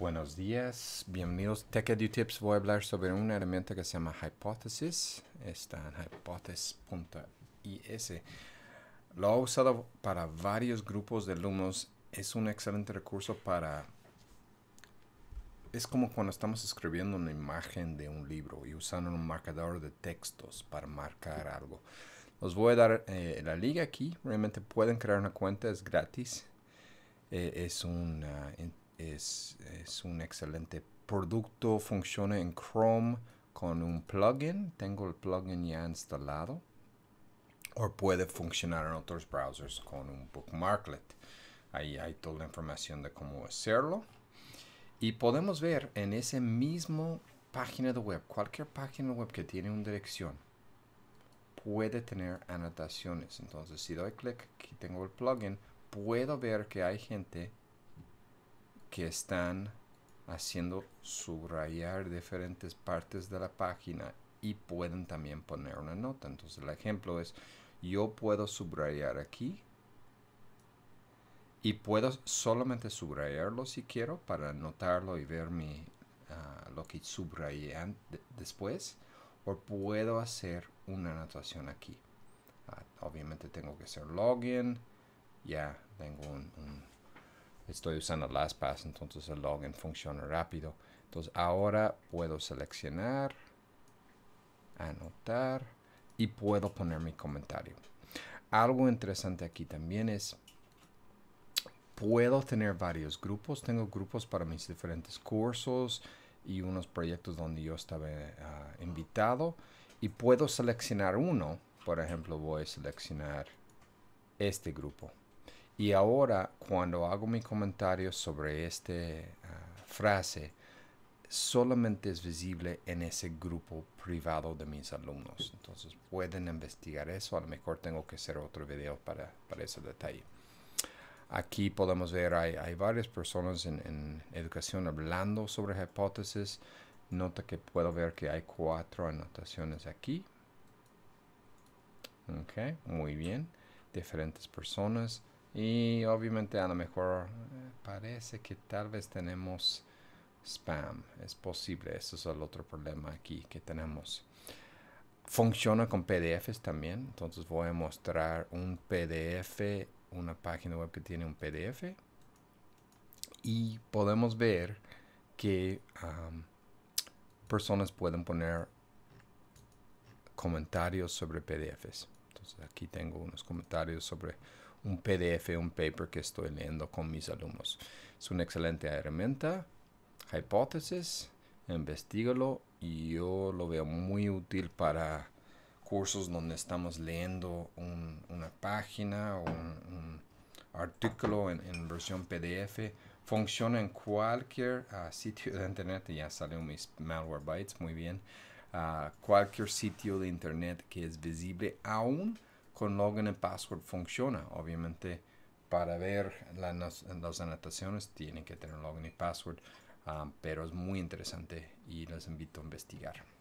Buenos días, bienvenidos. Tech Tips. Voy a hablar sobre una herramienta que se llama Hypothesis. Está en hypothesis.is. Lo he usado para varios grupos de alumnos. Es un excelente recurso para. Es como cuando estamos escribiendo una imagen de un libro y usando un marcador de textos para marcar algo. Os voy a dar eh, la liga aquí. Realmente pueden crear una cuenta, es gratis. Eh, es una es, un excelente producto, funciona en Chrome con un plugin, tengo el plugin ya instalado, o puede funcionar en otros browsers con un bookmarklet. Ahí hay toda la información de cómo hacerlo. Y podemos ver en ese mismo página de web, cualquier página web que tiene una dirección, puede tener anotaciones. Entonces, si doy clic, aquí tengo el plugin, puedo ver que hay gente que están haciendo subrayar diferentes partes de la página y pueden también poner una nota. Entonces el ejemplo es, yo puedo subrayar aquí y puedo solamente subrayarlo si quiero para anotarlo y ver mi, ah, lo que subrayé después o puedo hacer una anotación aquí. Ah, obviamente tengo que hacer login, ya tengo un estoy usando LastPass, entonces el login funciona rápido. Entonces ahora puedo seleccionar, anotar y puedo poner mi comentario. Algo interesante aquí también es, puedo tener varios grupos. Tengo grupos para mis diferentes cursos y unos proyectos donde yo estaba ah, invitado y puedo seleccionar uno. Por ejemplo, voy a seleccionar este grupo y ahora cuando hago mi comentario sobre esta ah, frase, solamente es visible en ese grupo privado de mis alumnos. Entonces pueden investigar eso. A lo mejor tengo que hacer otro video para, para ese detalle. Aquí podemos ver, hay, hay varias personas en, educación hablando sobre hipótesis. Nota que puedo ver que hay cuatro anotaciones aquí. Ok, muy bien. Diferentes personas. Y obviamente a lo mejor eh, parece que tal vez tenemos spam. Es posible. Ese es el otro problema aquí que tenemos. Funciona con PDFs también. Entonces voy a mostrar un PDF, una página web que tiene un PDF. Y podemos ver que personas pueden poner comentarios sobre PDFs. Entonces aquí tengo unos comentarios sobre un PDF, un paper que estoy leyendo con mis alumnos. Es una excelente herramienta, hipótesis, investigalo y yo lo veo muy útil para cursos donde estamos leyendo una página o un, artículo en, versión PDF. Funciona en cualquier ah, sitio de internet, ya salió mis malware bytes, muy bien. Ah, cualquier sitio de internet que es visible aún con login y password funciona. Obviamente, para ver las, anotaciones tienen que tener login y password, ah, pero es muy interesante y les invito a investigar.